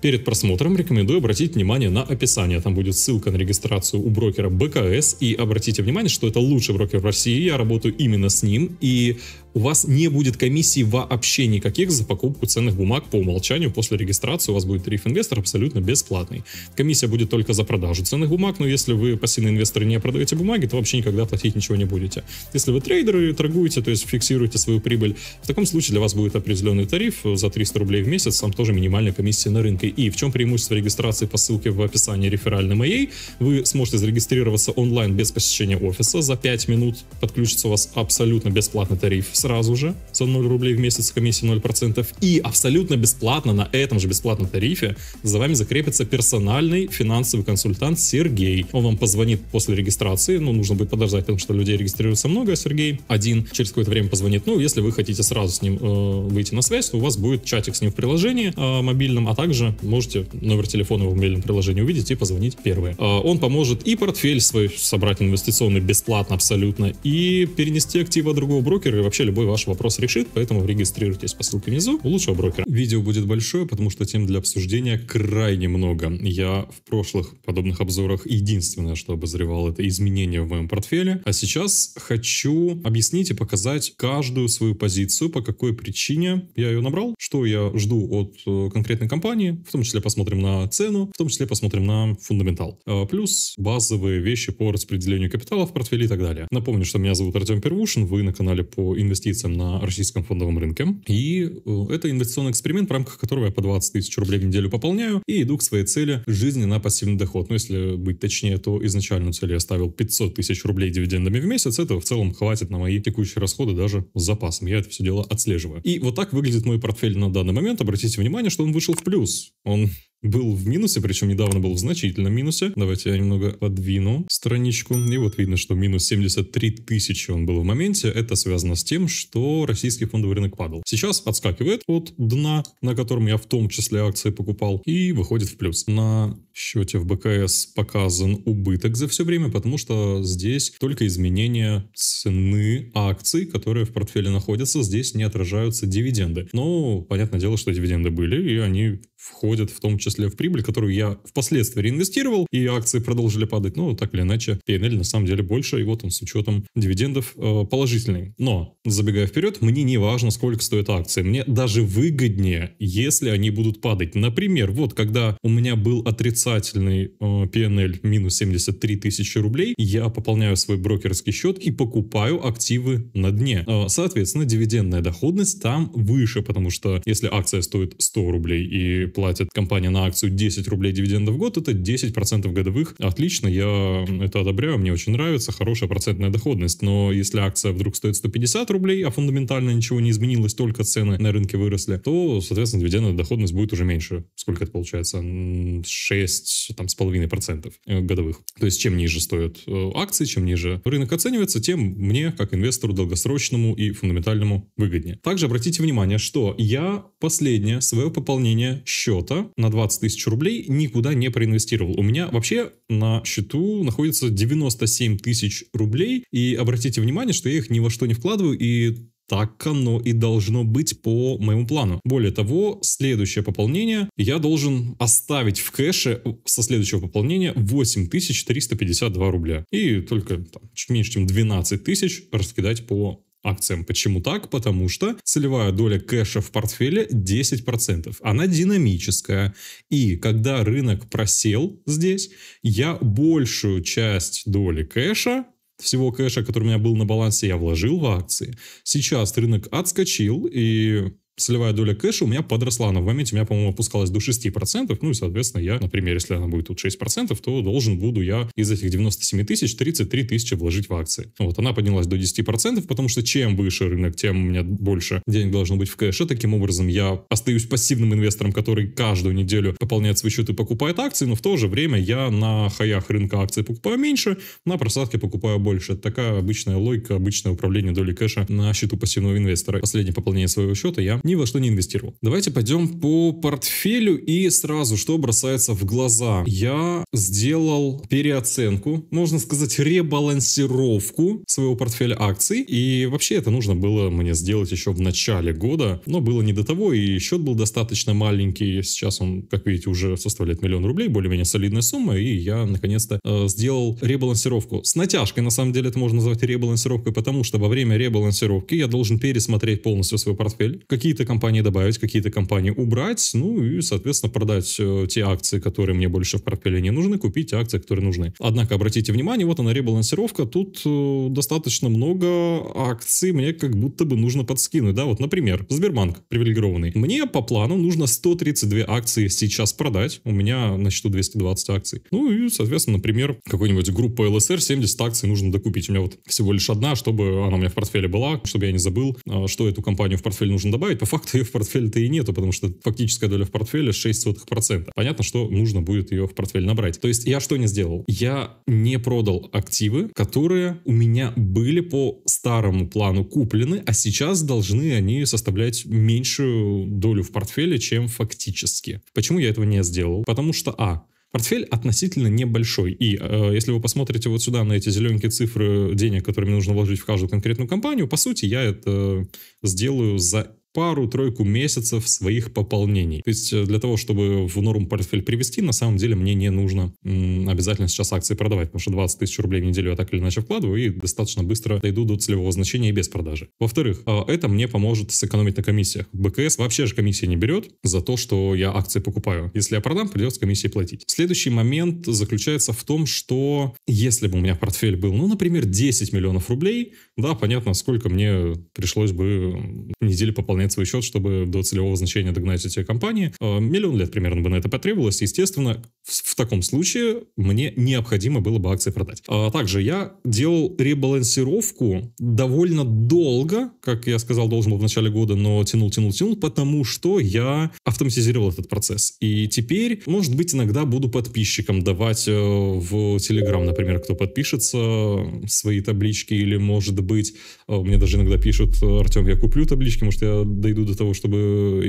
Перед просмотром рекомендую обратить внимание на описание. Там будет ссылка на регистрацию у брокера БКС. И обратите внимание, что это лучший брокер в России. Я работаю именно с ним. И у вас не будет комиссии вообще никаких за покупку ценных бумаг по умолчанию. После регистрации у вас будет тариф инвестор абсолютно бесплатный. Комиссия будет только за продажу ценных бумаг, но если вы пассивные инвесторы не продаете бумаги, то вообще никогда платить ничего не будете. Если вы трейдеры торгуете, то есть фиксируете свою прибыль, в таком случае для вас будет определенный тариф за 300 рублей в месяц, там тоже минимальная комиссия на рынке. И в чем преимущество регистрации по ссылке в описании реферальной моей? Вы сможете зарегистрироваться онлайн без посещения офиса. За 5 минут подключится у вас абсолютно бесплатный тариф сразу же за 0 рублей в месяц, комиссии 0%. И абсолютно бесплатно на этом же бесплатном тарифе за вами закрепится персональный финансовый консультант Сергей. Он вам позвонит после регистрации, ну, нужно будет подождать, потому что людей регистрируется много, а Сергей один через какое-то время позвонит. Ну, если вы хотите сразу с ним э, выйти на связь, то у вас будет чатик с ним в приложении э, мобильном, а также можете номер телефона в мобильном приложении увидеть и позвонить первые. А, он поможет и портфель свой собрать инвестиционный бесплатно абсолютно, и перенести активы другого брокера, и вообще любой ваш вопрос решит, поэтому регистрируйтесь по ссылке внизу у лучшего брокера. Видео будет большое, потому что тем для обсуждения крайне много. Я в прошлых подобных обзорах единственное, что обозревал, это изменения в моем портфеле, а сейчас хочу объяснить и показать каждую свою позицию, по какой причине я ее набрал, что я жду от э, конкретной компании, в том числе посмотрим на цену, в том числе посмотрим на фундаментал. А, плюс базовые вещи по распределению капитала в портфеле и так далее. Напомню, что меня зовут Артем Первушин, вы на канале по инвестициям на российском фондовом рынке. И э, это инвестиционный эксперимент, в рамках которого я по 20 тысяч рублей в неделю пополняю и иду к своей цели жизни на пассивный доход. Но если быть точнее, то изначальную цель я ставил 500 тысяч рублей дивидендами в месяц. Этого в целом хватит на мои текущие расходы даже с запасом. Я это все дело отслеживаю. И вот так выглядит мой портфель на данный момент. Обратите внимание, что он вышел в плюс. Он был в минусе, причем недавно был в значительном минусе. Давайте я немного подвину страничку. И вот видно, что минус 73 тысячи он был в моменте. Это связано с тем, что российский фондовый рынок падал. Сейчас отскакивает от дна, на котором я в том числе акции покупал, и выходит в плюс. На счете в БКС показан убыток за все время, потому что здесь только изменения цены акций, которые в портфеле находятся, здесь не отражаются дивиденды. Но понятное дело, что дивиденды были, и они входят в том числе в прибыль, которую я впоследствии реинвестировал, и акции продолжили падать. Ну, так или иначе, PNL на самом деле больше, и вот он с учетом дивидендов э, положительный. Но, забегая вперед, мне не важно, сколько стоят акции. Мне даже выгоднее, если они будут падать. Например, вот когда у меня был отрицательный э, PNL минус 73 тысячи рублей, я пополняю свой брокерский счет и покупаю активы на дне. Э, соответственно, дивидендная доходность там выше, потому что если акция стоит 100 рублей и платит компания на акцию 10 рублей дивидендов в год, это 10% годовых. Отлично, я это одобряю, мне очень нравится, хорошая процентная доходность. Но если акция вдруг стоит 150 рублей, а фундаментально ничего не изменилось, только цены на рынке выросли, то, соответственно, дивидендная доходность будет уже меньше. Сколько это получается? 6, там, с половиной процентов э, годовых. То есть, чем ниже стоят э, акции, чем ниже рынок оценивается, тем мне, как инвестору, долгосрочному и фундаментальному выгоднее. Также обратите внимание, что я последнее свое пополнение счета на 20 тысяч рублей никуда не проинвестировал. У меня вообще на счету находится 97 тысяч рублей. И обратите внимание, что я их ни во что не вкладываю. И так оно и должно быть по моему плану. Более того, следующее пополнение я должен оставить в кэше со следующего пополнения 8352 рубля. И только там, чуть меньше, чем 12 тысяч раскидать по акциям. Почему так? Потому что целевая доля кэша в портфеле 10%. Она динамическая. И когда рынок просел здесь, я большую часть доли кэша всего кэша, который у меня был на балансе, я вложил в акции. Сейчас рынок отскочил, и целевая доля кэша у меня подросла. Она в моменте у меня, по-моему, опускалась до 6%. Ну и, соответственно, я, например, если она будет тут 6%, то должен буду я из этих 97 тысяч 33 тысячи вложить в акции. Вот она поднялась до 10%, потому что чем выше рынок, тем у меня больше денег должно быть в кэше. Таким образом, я остаюсь пассивным инвестором, который каждую неделю пополняет свой счет и покупает акции, но в то же время я на хаях рынка акций покупаю меньше, на просадке покупаю больше. Это такая обычная логика, обычное управление долей кэша на счету пассивного инвестора. Последнее пополнение своего счета я ни во что не инвестировал. Давайте пойдем по портфелю и сразу, что бросается в глаза. Я сделал переоценку, можно сказать, ребалансировку своего портфеля акций. И вообще это нужно было мне сделать еще в начале года, но было не до того, и счет был достаточно маленький. Сейчас он, как видите, уже составляет миллион рублей, более-менее солидная сумма, и я наконец-то э, сделал ребалансировку. С натяжкой, на самом деле, это можно назвать ребалансировкой, потому что во время ребалансировки я должен пересмотреть полностью свой портфель. Какие-то какие-то компании добавить, какие-то компании убрать, ну и, соответственно, продать э, те акции, которые мне больше в портфеле не нужны, купить акции, которые нужны. Однако, обратите внимание, вот она ребалансировка, тут э, достаточно много акций мне как будто бы нужно подскинуть, да, вот, например, Сбербанк привилегированный. Мне по плану нужно 132 акции сейчас продать, у меня на счету 220 акций. Ну и, соответственно, например, какой-нибудь группа ЛСР 70 акций нужно докупить. У меня вот всего лишь одна, чтобы она у меня в портфеле была, чтобы я не забыл, а, что эту компанию в портфель нужно добавить, по факту ее в портфеле-то и нету, потому что фактическая доля в портфеле 0,06%. Понятно, что нужно будет ее в портфель набрать. То есть я что не сделал? Я не продал активы, которые у меня были по старому плану куплены, а сейчас должны они составлять меньшую долю в портфеле, чем фактически. Почему я этого не сделал? Потому что, а, Портфель относительно небольшой. И э, если вы посмотрите вот сюда на эти зелененькие цифры денег, которые мне нужно вложить в каждую конкретную компанию, по сути, я это э, сделаю за пару-тройку месяцев своих пополнений. То есть э, для того, чтобы в норм портфель привести, на самом деле мне не нужно обязательно сейчас акции продавать, потому что 20 тысяч рублей в неделю я так или иначе вкладываю и достаточно быстро дойду до целевого значения и без продажи. Во-вторых, а, это мне поможет сэкономить на комиссиях. БКС вообще же комиссии не берет за то, что я акции покупаю. Если я продам, придется комиссии платить. Следующий момент заключается в том, что если бы у меня портфель был, ну, например, 10 миллионов рублей, да, понятно, сколько мне пришлось бы недели пополнять свой счет, чтобы до целевого значения догнать эти компании. А, миллион лет примерно бы на это потребовалось. Естественно, в, таком случае мне необходимо было бы акции продать. А также я делал ребалансировку довольно долго, как я сказал, должен был в начале года, но тянул, тянул, тянул, потому что я автоматизировал этот процесс. И теперь, может быть, иногда буду подписчикам давать э, в Телеграм, например, кто подпишется, свои таблички или, может быть. Э, мне даже иногда пишут, «Э, Артем, я куплю таблички, может, я дойду до того, чтобы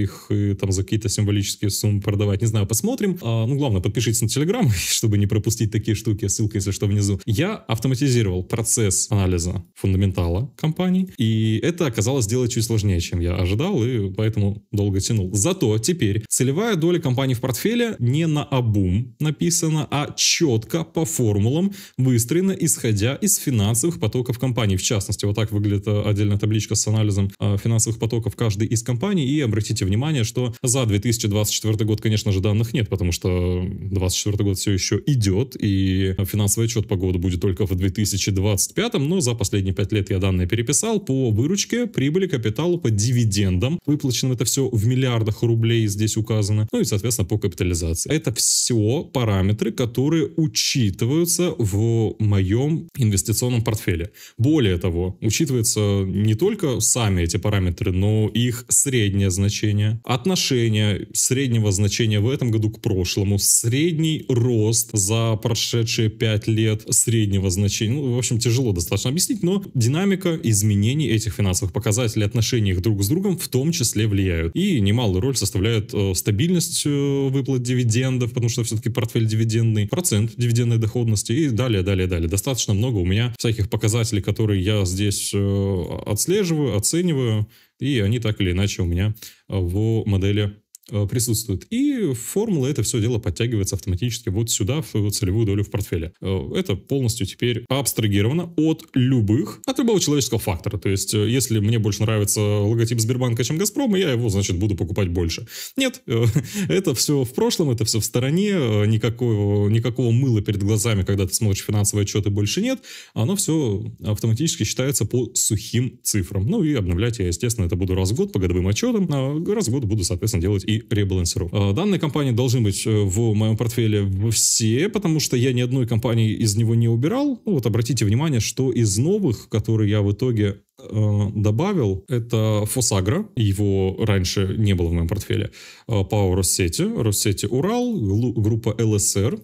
их э, там за какие-то символические суммы продавать. Не знаю, посмотрим. А, ну, главное, подпишитесь на Телеграм, чтобы не пропустить такие штуки. Ссылка, если что, внизу. Я автоматизировал процесс анализа фундаментала компании и это оказалось сделать чуть сложнее, чем я ожидал, и поэтому долго тянул. Зато теперь целевая доля компании в портфеле не на обум написана, а четко по формулам выстроена, исходя из финансовых потоков компании. В частности, частности, вот так выглядит э, отдельная табличка с анализом э, финансовых потоков каждой из компаний. И обратите внимание, что за 2024 год, конечно же, данных нет, потому что 2024 год все еще идет, и финансовый отчет по году будет только в 2025, но за последние 5 лет я данные переписал по выручке, прибыли, капиталу, по дивидендам. выплаченным, это все в миллиардах рублей здесь указано. Ну и, соответственно, по капитализации. Это все параметры, которые учитываются в моем инвестиционном портфеле. Более того, того, учитывается не только сами эти параметры, но и их среднее значение, отношение среднего значения в этом году к прошлому, средний рост за прошедшие 5 лет среднего значения. Ну, в общем, тяжело достаточно объяснить, но динамика изменений этих финансовых показателей, отношений их друг с другом в том числе влияют. И немалую роль составляет э, стабильность э, выплат дивидендов, потому что все-таки портфель дивидендный, процент дивидендной доходности и далее, далее, далее. Достаточно много у меня всяких показателей, которые я здесь э, отслеживаю, оцениваю, и они так или иначе у меня в модели Э, присутствует. И формула это все дело подтягивается автоматически вот сюда, в целевую долю в портфеле. Э, это полностью теперь абстрагировано от любых, от любого человеческого фактора. То есть, э, если мне больше нравится логотип Сбербанка, чем Газпрома, я его, значит, буду покупать больше. Нет, это все в прошлом, это все в стороне, никакого, никакого мыла перед глазами, когда ты смотришь финансовые отчеты, больше нет. Оно все автоматически считается по сухим цифрам. Ну и обновлять я, естественно, это буду раз в год по годовым отчетам, а раз в год буду, соответственно, делать и и э, Данные компании должны быть э, в моем портфеле все, потому что я ни одной компании из него не убирал. Ну, вот обратите внимание, что из новых, которые я в итоге э, добавил, это Фосагра, его раньше не было в моем портфеле, по Россети, Россети Урал, группа ЛСР,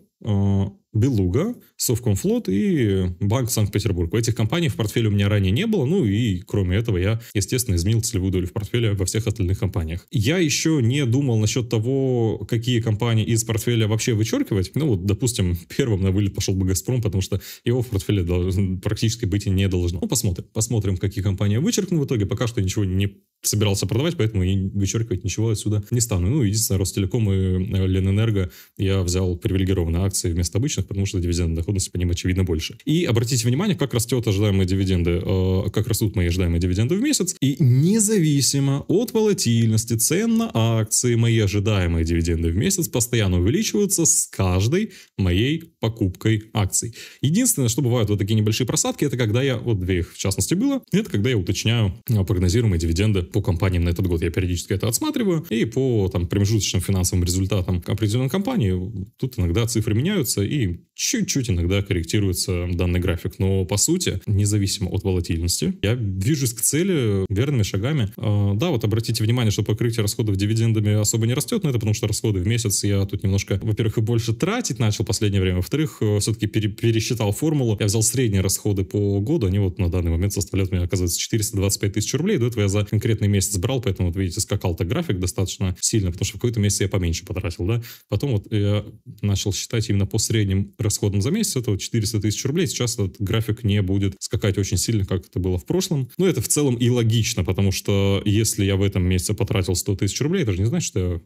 Белуга, Совкомфлот и Банк Санкт-Петербург. Этих компаний в портфеле у меня ранее не было, ну и кроме этого я, естественно, изменил целевую долю в портфеле во всех остальных компаниях. Я еще не думал насчет того, какие компании из портфеля вообще вычеркивать. Ну вот, допустим, первым на вылет пошел бы «Газпром», потому что его в портфеле должен, практически быть и не должно. Ну, посмотрим. Посмотрим, какие компании вычеркну в итоге. Пока что ничего не собирался продавать, поэтому и вычеркивать ничего отсюда не стану. Ну, единственное, Ростелеком и э, Ленэнерго я взял привилегированные акции вместо обычных, потому что дивидендная доходность по ним, очевидно, больше. И обратите внимание, как растет ожидаемые дивиденды, э, как растут мои ожидаемые дивиденды в месяц. И независимо от волатильности цен на акции, мои ожидаемые дивиденды в месяц постоянно увеличиваются с каждой моей покупкой акций. Единственное, что бывают вот такие небольшие просадки, это когда я, вот две их в частности было, это когда я уточняю э, прогнозируемые дивиденды по компаниям на этот год. Я периодически это отсматриваю, и по там промежуточным финансовым результатам определенной компании тут иногда цифры меняются, и чуть-чуть иногда корректируется данный график. Но по сути, независимо от волатильности, я движусь к цели верными шагами. А, да, вот обратите внимание, что покрытие расходов дивидендами особо не растет, но это потому что расходы в месяц я тут немножко, во-первых, и больше тратить начал в последнее время, во-вторых, э, все-таки пересчитал формулу. Я взял средние расходы по году, они вот на данный момент составляют у меня, оказывается, 425 тысяч рублей. До этого я за конкретный месяц брал, поэтому, вот видите, скакал-то график достаточно сильно, потому что в какой-то месяц я поменьше потратил, да. Потом вот я начал считать именно по средним средним расходом за месяц, это вот 400 тысяч рублей. Сейчас этот график не будет скакать очень сильно, как это было в прошлом. Но ну, это в целом и логично, потому что если я в этом месяце потратил 100 тысяч рублей, это же не значит, что я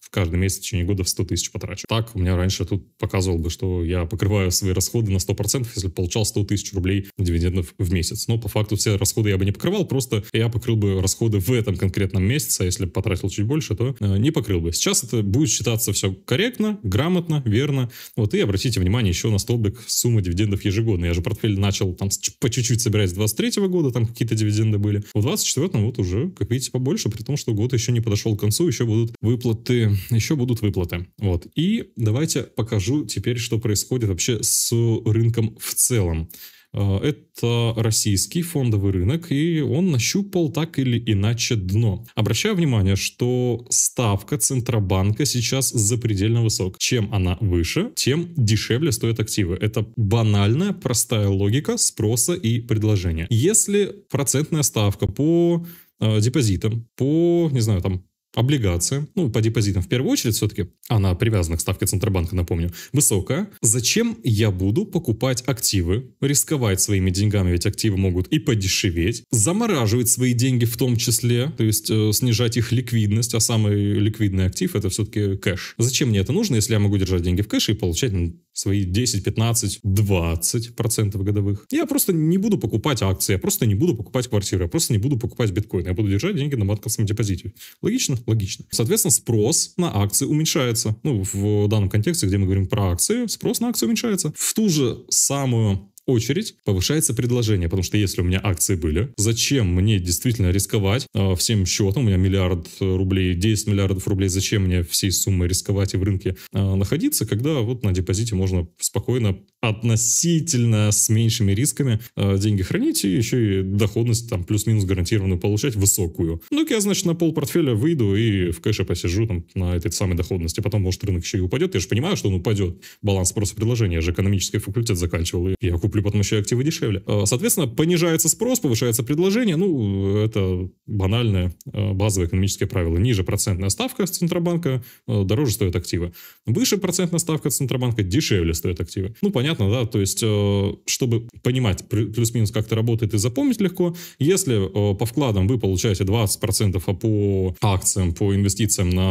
в каждый месяц в течение года в 100 тысяч потрачу. Так у меня раньше тут показывал бы, что я покрываю свои расходы на 100%, если получал 100 тысяч рублей дивидендов в месяц. Но по факту все расходы я бы не покрывал, просто я покрыл бы расходы в этом конкретном месяце, а если бы потратил чуть больше, то э, не покрыл бы. Сейчас это будет считаться все корректно, грамотно, верно. Вот и обратите обратите внимание еще на столбик суммы дивидендов ежегодно. Я же портфель начал там по чуть-чуть собирать с 23 года, там какие-то дивиденды были. В 24 вот уже, как видите, побольше, при том, что год еще не подошел к концу, еще будут выплаты, еще будут выплаты. Вот. И давайте покажу теперь, что происходит вообще с рынком в целом. Э, это российский фондовый рынок, и он нащупал так или иначе дно. Обращаю внимание, что ставка Центробанка сейчас запредельно высок. Чем она выше, тем дешевле стоят активы. Это банальная, простая логика спроса и предложения. Если процентная ставка по э, депозитам по, не знаю, там, облигация, ну, по депозитам в первую очередь все-таки, она привязана к ставке Центробанка, напомню, высокая. Зачем я буду покупать активы, рисковать своими деньгами, ведь активы могут и подешеветь, замораживать свои деньги в том числе, то есть э, снижать их ликвидность, а самый ликвидный актив это все-таки кэш. Зачем мне это нужно, если я могу держать деньги в кэше и получать ну, свои 10, 15, 20 процентов годовых? Я просто не буду покупать акции, я просто не буду покупать квартиры, я просто не буду покупать биткоин, я буду держать деньги на банковском депозите. Логично? логично. Соответственно, спрос на акции уменьшается. Ну, в данном контексте, где мы говорим про акции, спрос на акции уменьшается. В ту же самую очередь повышается предложение, потому что если у меня акции были, зачем мне действительно рисковать э, всем счетом, у меня миллиард рублей, 10 миллиардов рублей, зачем мне всей суммы рисковать и в рынке э, находиться, когда вот на депозите можно спокойно относительно с меньшими рисками э, деньги хранить и еще и доходность там плюс-минус гарантированную получать высокую. Ну, я, значит, на пол портфеля выйду и в кэше посижу там на этой самой доходности. Потом, может, рынок еще и упадет. Я же понимаю, что он упадет. Баланс спроса предложения. Я же экономический факультет заканчивал. И я куплю куплю, потому что активы дешевле. Э, соответственно, понижается спрос, повышается предложение. Ну, это банальное э, базовое экономическое правило. Ниже процентная ставка с Центробанка, э, дороже стоят активы. Выше процентная ставка с Центробанка, дешевле стоят активы. Ну, понятно, да? То есть, чтобы понимать плюс-минус, как это работает и запомнить легко, если по вкладам вы получаете 20%, а по акциям, по инвестициям на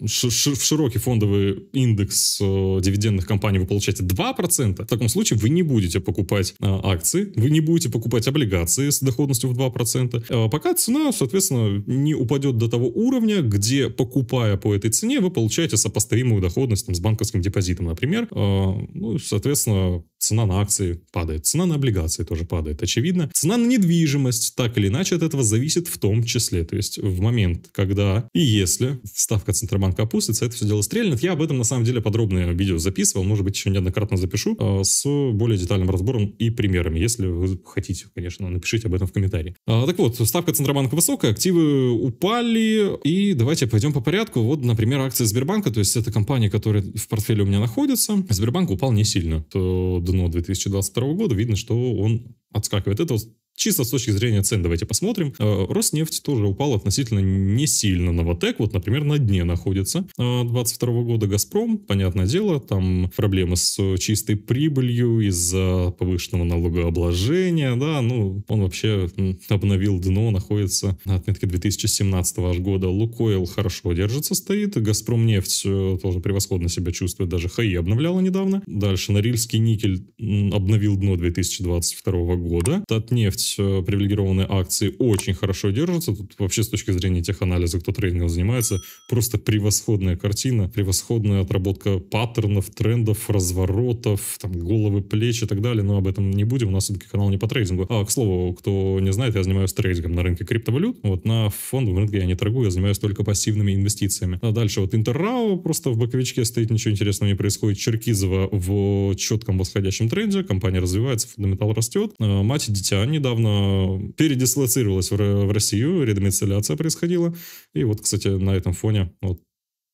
в широкий фондовый индекс дивидендных компаний вы получаете 2%, в таком случае вы не будете покупать а, акции, вы не будете покупать облигации с доходностью в 2%, а, пока цена, соответственно, не упадет до того уровня, где, покупая по этой цене, вы получаете сопоставимую доходность там, с банковским депозитом, например. А, ну, соответственно, цена на акции падает, цена на облигации тоже падает, очевидно. Цена на недвижимость так или иначе от этого зависит в том числе. То есть в момент, когда и если ставка Центробанка опустится, это все дело стрельнет. Я об этом на самом деле подробное видео записывал, может быть, еще неоднократно запишу с более детальным разбором разбором и примерами. Если вы хотите, конечно, напишите об этом в комментарии. А, так вот, ставка Центробанка высокая, активы упали, и давайте пойдем по порядку. Вот, например, акции Сбербанка, то есть это компания, которая в портфеле у меня находится. Сбербанк упал не сильно. То дно 2022 года видно, что он отскакивает. Это вот Чисто с точки зрения цен давайте посмотрим. Э, Роснефть тоже упал относительно не сильно. Новотек вот, например, на дне находится. 22 э, года Газпром, понятное дело, там проблемы с чистой прибылью из-за повышенного налогообложения, да, ну, он вообще обновил дно, находится на отметке 2017 аж года. Лукойл хорошо держится, стоит. Газпром нефть э, тоже превосходно себя чувствует, даже ХАИ обновляла недавно. Дальше Норильский никель обновил дно 2022 года. Татнефть здесь э, привилегированные акции очень хорошо держатся. Тут вообще с точки зрения тех анализа, кто трейдингом занимается, просто превосходная картина, превосходная отработка паттернов, трендов, разворотов, там, головы, плечи и так далее. Но об этом не будем, у нас все-таки канал не по трейдингу. А, к слову, кто не знает, я занимаюсь трейдингом на рынке криптовалют. Вот на фондовом рынке я не торгую, я занимаюсь только пассивными инвестициями. А дальше вот Интеррау просто в боковичке стоит, ничего интересного не происходит. Черкизова в четком восходящем тренде, компания развивается, фундаментал растет. Э, мать и дитя недавно недавно передислоцировалась в Россию, редомицеляция происходила. И вот, кстати, на этом фоне вот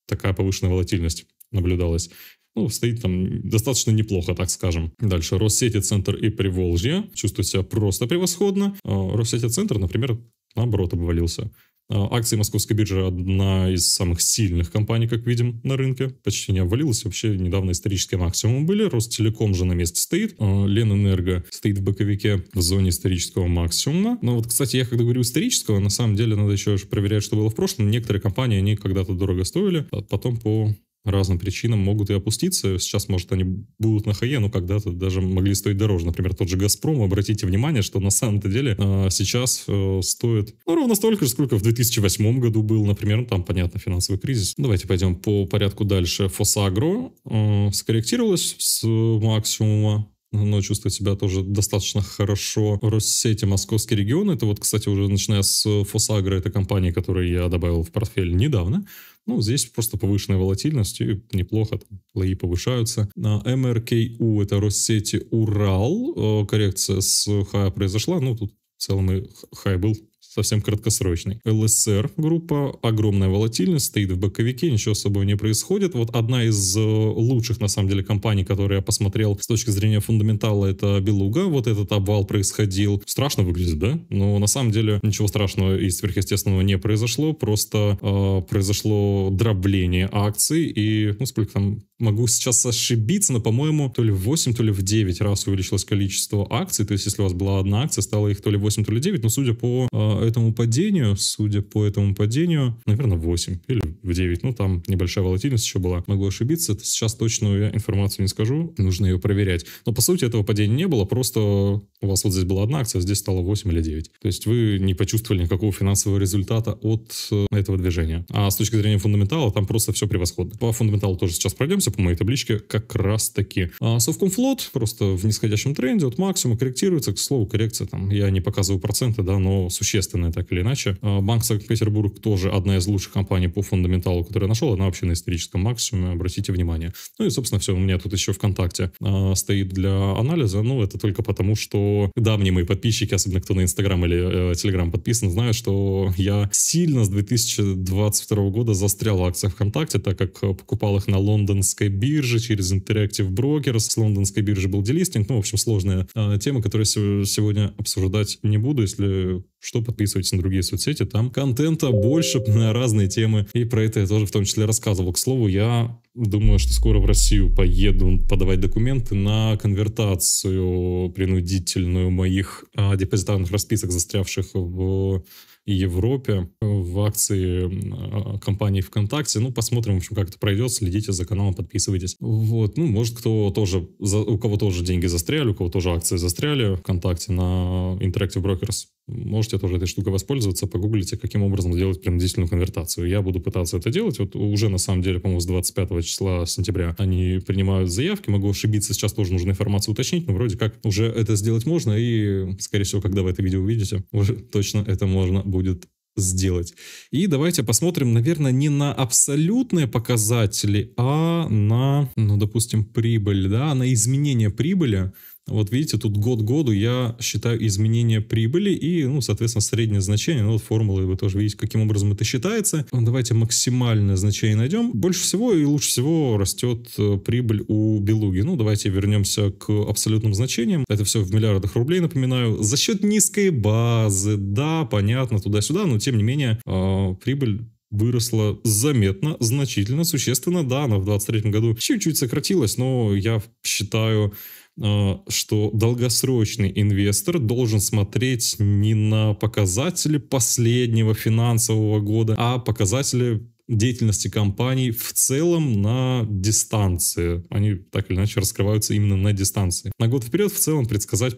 такая повышенная волатильность наблюдалась. Ну, стоит там достаточно неплохо, так скажем. Дальше. Россети центр и Приволжье. Чувствую себя просто превосходно. А, Россети центр, например, наоборот обвалился. А, акции московской биржи одна из самых сильных компаний, как видим, на рынке. Почти не обвалилась. Вообще недавно исторические максимумы были. Ростелеком же на месте стоит. А, Ленэнерго стоит в боковике в зоне исторического максимума. Но вот, кстати, я когда говорю исторического, на самом деле надо еще проверять, что было в прошлом. Некоторые компании, они когда-то дорого стоили, а потом по разным причинам могут и опуститься. Сейчас, может, они будут на хае, но когда-то даже могли стоить дороже. Например, тот же «Газпром». Обратите внимание, что на самом-то деле а, сейчас э, стоит ну, ровно столько же, сколько в 2008 году был, например. Ну, там, понятно, финансовый кризис. Ну, давайте пойдем по порядку дальше. «Фосагро» э, скорректировалась с максимума но чувствует себя тоже достаточно хорошо. Россети, московский регион, это вот, кстати, уже начиная с Фосагра, это компания, которую я добавил в портфель недавно. Ну, здесь просто повышенная волатильность, и неплохо там, лои повышаются. На МРКУ это Россети Урал, э, коррекция с хая произошла, ну, тут в целом и хай был, совсем краткосрочный. ЛСР группа, огромная волатильность, стоит в боковике, ничего особого не происходит. Вот одна из э, лучших, на самом деле, компаний, которые я посмотрел с точки зрения фундаментала, это Белуга. Вот этот обвал происходил. Страшно выглядит, да? Но на самом деле ничего страшного и сверхъестественного не произошло, просто э, произошло дробление акций и, ну, сколько там, могу сейчас ошибиться, но, по-моему, то ли в 8, то ли в 9 раз увеличилось количество акций. То есть, если у вас была одна акция, стало их то ли 8, то ли 9. Но судя по э, этому падению, судя по этому падению, наверное, 8 или в 9. Ну, там небольшая волатильность еще была. Могу ошибиться. Сейчас точную я информацию не скажу. Нужно ее проверять. Но, по сути, этого падения не было. Просто у вас вот здесь была одна акция, а здесь стало 8 или 9. То есть, вы не почувствовали никакого финансового результата от э, этого движения. А с точки зрения фундаментала, там просто все превосходно. По фундаменталу тоже сейчас пройдемся корректируется по моей табличке как раз таки. А Совкомфлот просто в нисходящем тренде от максимума корректируется. К слову, коррекция там, я не показываю проценты, да, но существенная так или иначе. А Банк Санкт-Петербург тоже одна из лучших компаний по фундаменталу, которую я нашел. Она вообще на историческом максимуме, обратите внимание. Ну и, собственно, все, у меня тут еще ВКонтакте а, стоит для анализа. Ну, это только потому, что, да, мне мои подписчики, особенно кто на Инстаграм или э, Телеграм подписан, знают, что я сильно с 2022 года застрял в акциях ВКонтакте, так как э, покупал их на Лондонс лондонской биржи через Interactive Brokers. С лондонской биржи был делистинг. Ну, в общем, сложная э, тема, которую сегодня обсуждать не буду. Если что подписывайтесь на другие соцсети, там контента больше на разные темы, и про это я тоже в том числе рассказывал. К слову, я думаю, что скоро в Россию поеду подавать документы на конвертацию принудительную моих а, депозитарных расписок, застрявших в Европе, в акции а, компании ВКонтакте. Ну, посмотрим, в общем, как это пройдет. Следите за каналом, подписывайтесь. Вот, ну, может, кто тоже, за, у кого тоже деньги застряли, у кого тоже акции застряли ВКонтакте на Interactive Brokers, может, можете тоже этой штукой воспользоваться, погуглите, каким образом сделать принудительную конвертацию. Я буду пытаться это делать. Вот уже на самом деле, по-моему, с 25 числа сентября они принимают заявки. Могу ошибиться, сейчас тоже нужно информацию уточнить, но вроде как уже это сделать можно. И, скорее всего, когда вы это видео увидите, уже точно это можно будет сделать. И давайте посмотрим, наверное, не на абсолютные показатели, а на, ну, допустим, прибыль, да, на изменение прибыли. Вот видите, тут год году я считаю изменение прибыли и, ну, соответственно, среднее значение. Ну, вот формулы вы тоже видите, каким образом это считается. Ну, давайте максимальное значение найдем. Больше всего и лучше всего растет э, прибыль у белуги. Ну, давайте вернемся к абсолютным значениям. Это все в миллиардах рублей, напоминаю. За счет низкой базы, да, понятно, туда-сюда, но тем не менее э, прибыль выросла заметно, значительно, существенно. Да, она в 2023 году чуть-чуть сократилась, но я считаю а, что долгосрочный инвестор должен смотреть не на показатели последнего финансового года, а показатели деятельности компаний в целом на дистанции. Они так или иначе раскрываются именно на дистанции. На год вперед в целом предсказать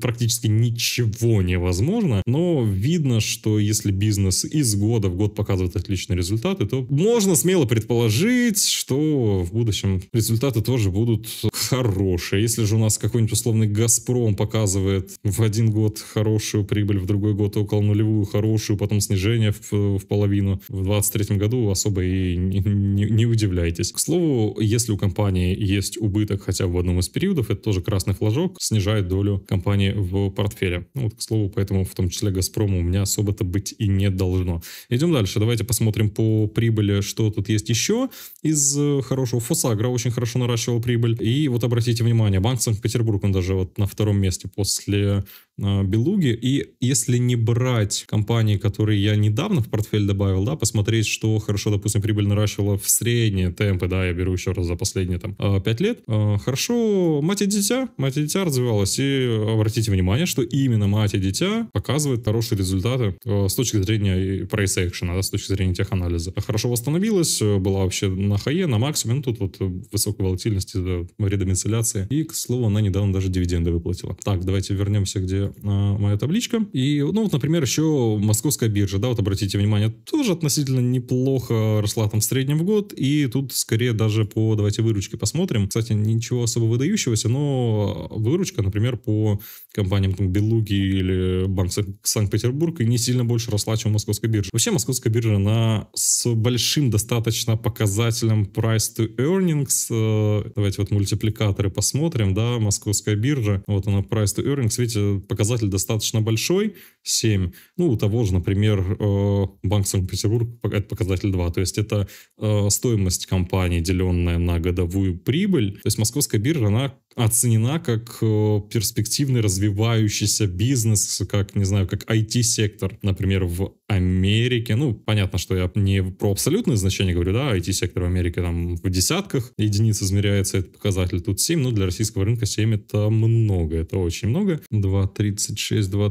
практически ничего невозможно, но видно, что если бизнес из года в год показывает отличные результаты, то можно смело предположить, что в будущем результаты тоже будут хорошие. Если же у нас какой-нибудь условный «Газпром» показывает в один год хорошую прибыль, в другой год около нулевую хорошую, потом снижение в, в половину, в 23 году особо и не, не, удивляйтесь. К слову, если у компании есть убыток хотя бы в одном из периодов, это тоже красный флажок, снижает долю компании в портфеле. Ну, вот, к слову, поэтому в том числе Газпрому у меня особо-то быть и не должно. Идем дальше. Давайте посмотрим по прибыли, что тут есть еще из э, хорошего. Фосагра очень хорошо наращивал прибыль. И вот обратите внимание, Банк Санкт-Петербург, он даже вот на втором месте после Э, Белуги. И если не брать компании, которые я недавно в портфель добавил, да, посмотреть, что хорошо, допустим, прибыль наращивала в средние темпы, да, я беру еще раз за последние там 5 э, лет, э, хорошо мать и дитя, мать и дитя развивалась. И обратите внимание, что именно мать и дитя показывает хорошие результаты с точки зрения price action, да, с точки зрения тех теханализа. Хорошо восстановилась, была вообще на хае, на максимуме, ну тут вот высокой волатильности, да, редомицеляции. И, к слову, она недавно даже дивиденды выплатила. Так, давайте вернемся, где Э, моя табличка. И, ну, вот, например, еще московская биржа, да, вот обратите внимание, тоже относительно неплохо росла там в среднем в год. И тут скорее даже по, давайте выручки посмотрим. Кстати, ничего особо выдающегося, но выручка, например, по компаниям там, Белуги или Банк Санкт-Петербург не сильно больше росла, чем московская биржа. Вообще московская биржа, она с большим достаточно показателем price to earnings. Э, давайте вот мультипликаторы посмотрим, да, московская биржа, вот она price to earnings, видите, показатель достаточно большой, 7. Ну, у того же, например, э, Банк Санкт-Петербург, это показатель 2. То есть это э, стоимость компании, деленная на годовую прибыль. То есть московская биржа, она оценена как э, перспективный развивающийся бизнес, как, не знаю, как IT-сектор, например, в Америке. Ну, понятно, что я не про абсолютное значение говорю, да, IT-сектор в Америке там в десятках единиц измеряется этот показатель, тут 7, но для российского рынка 7 это много, это очень много. 2.36,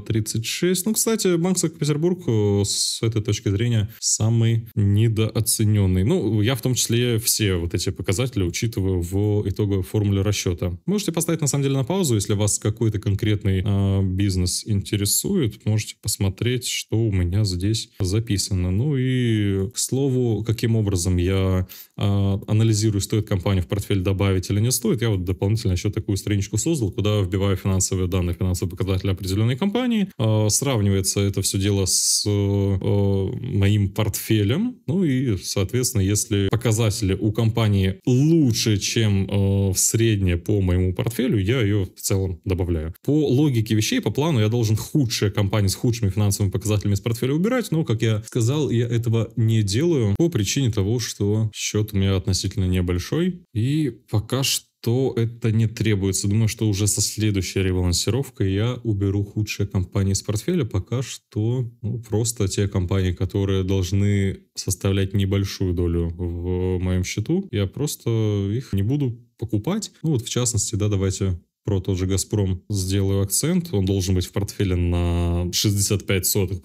2.36. Ну, кстати, Банк Санкт-Петербург э, с этой точки зрения самый недооцененный. Ну, я в том числе все вот эти показатели учитываю в итоговой формуле расчета. Можете поставить на самом деле на паузу, если вас какой-то конкретный э, бизнес интересует, можете посмотреть, что у меня здесь записано. Ну и к слову, каким образом я э, анализирую, стоит компанию в портфель добавить или не стоит, я вот дополнительно еще такую страничку создал, куда вбиваю финансовые данные, финансовые показатели определенной компании, э, сравнивается это все дело с э, э, моим портфелем, ну и, соответственно, если показатели у компании лучше, чем э, в среднее по моему моему портфелю, я ее в целом добавляю. По логике вещей, по плану я должен худшие компании с худшими финансовыми показателями с портфеля убирать, но, как я сказал, я этого не делаю по причине того, что счет у меня относительно небольшой и пока что то это не требуется. Думаю, что уже со следующей ребалансировкой я уберу худшие компании с портфеля. Пока что ну, просто те компании, которые должны составлять небольшую долю в моем счету, я просто их не буду покупать. Ну вот в частности, да, давайте про тот же «Газпром» сделаю акцент. Он должен быть в портфеле на 65 сотых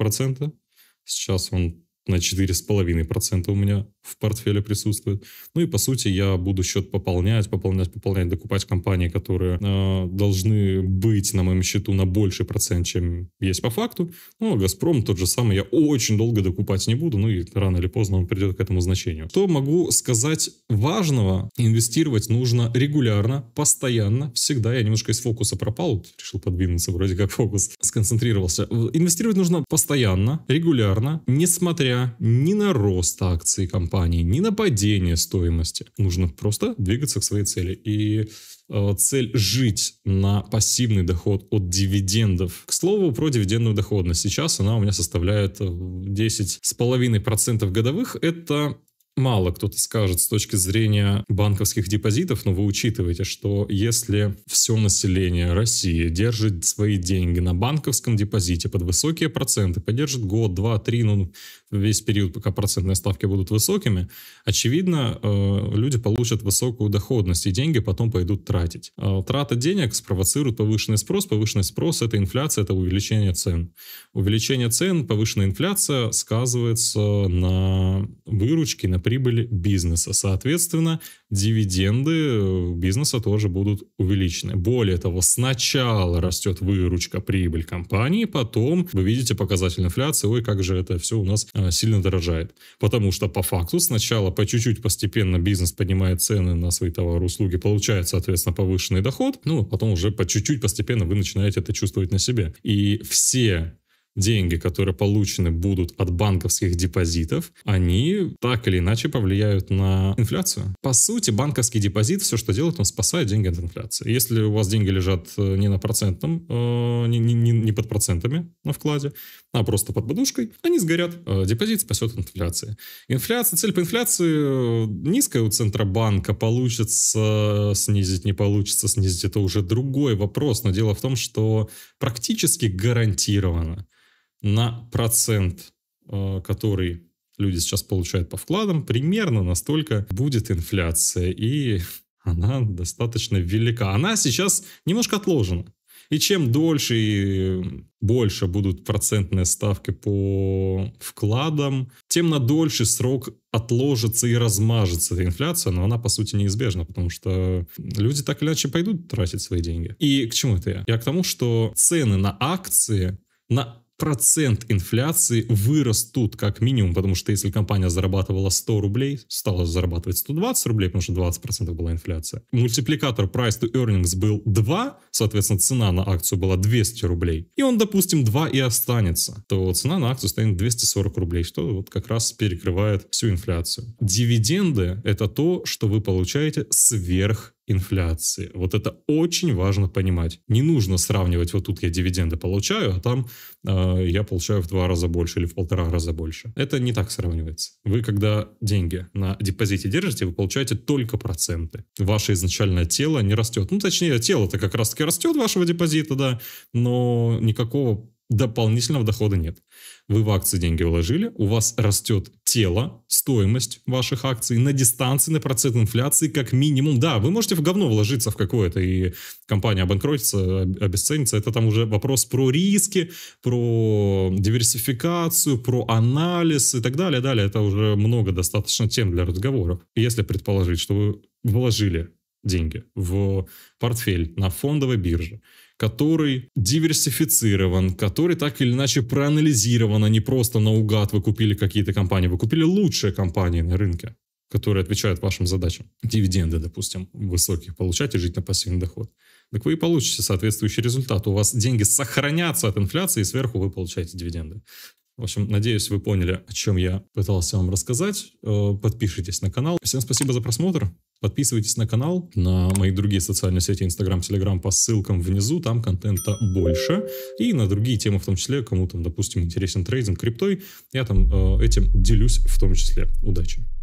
Сейчас он на 4,5% у меня в портфеле присутствует. Ну и, по сути, я буду счет пополнять, пополнять, пополнять, докупать компании, которые э, должны быть на моем счету на больший процент, чем есть по факту. Ну, а «Газпром» тот же самый я очень долго докупать не буду, ну и рано или поздно он придет к этому значению. Что могу сказать важного? Инвестировать нужно регулярно, постоянно, всегда. Я немножко из фокуса пропал, вот решил подвинуться, вроде как фокус сконцентрировался. Инвестировать нужно постоянно, регулярно, несмотря несмотря ни на рост акций компании, ни на падение стоимости. Нужно просто двигаться к своей цели. И э, цель жить на пассивный доход от дивидендов. К слову, про дивидендную доходность. Сейчас она у меня составляет 10,5% э, годовых. Это мало кто-то скажет с точки зрения банковских депозитов, но вы учитываете, что если все население России держит свои деньги на банковском депозите под высокие проценты, поддержит год, два, три, ну, весь период, пока процентные ставки будут высокими, очевидно, э, люди получат высокую доходность, и деньги потом пойдут тратить. Э, трата денег спровоцирует повышенный спрос. Повышенный спрос – это инфляция, это увеличение цен. Увеличение цен, повышенная инфляция сказывается на выручке, на прибыли бизнеса. Соответственно, дивиденды э, бизнеса тоже будут увеличены. Более того, сначала растет выручка, прибыль компании, потом вы видите показатель инфляции, ой, как же это все у нас Э, сильно дорожает. Потому что по факту сначала по чуть-чуть постепенно бизнес поднимает цены на свои товары, услуги, получает, соответственно, повышенный доход, ну, а потом уже по чуть-чуть постепенно вы начинаете это чувствовать на себе. И все деньги, которые получены будут от банковских депозитов, они так или иначе повлияют на инфляцию. По сути, банковский депозит, все, что делает, он спасает деньги от инфляции. Если у вас деньги лежат э, не на процентном, э, не, не, не под процентами на вкладе, а просто под подушкой, они сгорят. Э, депозит спасет от инфляции. Инфляция, цель по инфляции э, низкая у Центробанка, получится снизить, не получится снизить, это уже другой вопрос, но дело в том, что практически гарантированно на процент, э, который люди сейчас получают по вкладам, примерно настолько будет инфляция. И она достаточно велика. Она сейчас немножко отложена. И чем дольше и больше будут процентные ставки по вкладам, тем на дольше срок отложится и размажется эта инфляция, но она, по сути, неизбежна, потому что люди так или иначе пойдут тратить свои деньги. И к чему это я? Я к тому, что цены на акции на процент инфляции вырос тут как минимум, потому что если компания зарабатывала 100 рублей, стала зарабатывать 120 рублей, потому что 20% была инфляция. Мультипликатор price to earnings был 2, соответственно, цена на акцию была 200 рублей. И он, допустим, 2 и останется, то цена на акцию станет 240 рублей, что вот как раз перекрывает всю инфляцию. Дивиденды — это то, что вы получаете сверх инфляции. Вот это очень важно понимать. Не нужно сравнивать, вот тут я дивиденды получаю, а там э, я получаю в два раза больше или в полтора раза больше. Это не так сравнивается. Вы когда деньги на депозите держите, вы получаете только проценты. Ваше изначальное тело не растет. Ну, точнее, тело-то как раз-таки растет вашего депозита, да, но никакого дополнительного дохода нет. Вы в акции деньги вложили, у вас растет тело, стоимость ваших акций на дистанции, на процент инфляции как минимум. Да, вы можете в говно вложиться в какое-то, и компания обанкротится, обесценится. Это там уже вопрос про риски, про диверсификацию, про анализ и так далее. Далее это уже много достаточно тем для разговоров. Если предположить, что вы вложили деньги в портфель на фондовой бирже, который диверсифицирован, который так или иначе проанализирован, а не просто наугад вы купили какие-то компании, вы купили лучшие компании на рынке которые отвечают вашим задачам. Дивиденды, допустим, высокие получать и жить на пассивный доход. Так вы и получите соответствующий результат. У вас деньги сохранятся от инфляции, и сверху вы получаете дивиденды. В общем, надеюсь, вы поняли, о чем я пытался вам рассказать. Э, подпишитесь на канал. Всем спасибо за просмотр. Подписывайтесь на канал, на мои другие социальные сети, Инстаграм, Телеграм по ссылкам внизу, там контента больше. И на другие темы в том числе, кому там, допустим, интересен трейдинг криптой, я там э, этим делюсь в том числе. Удачи!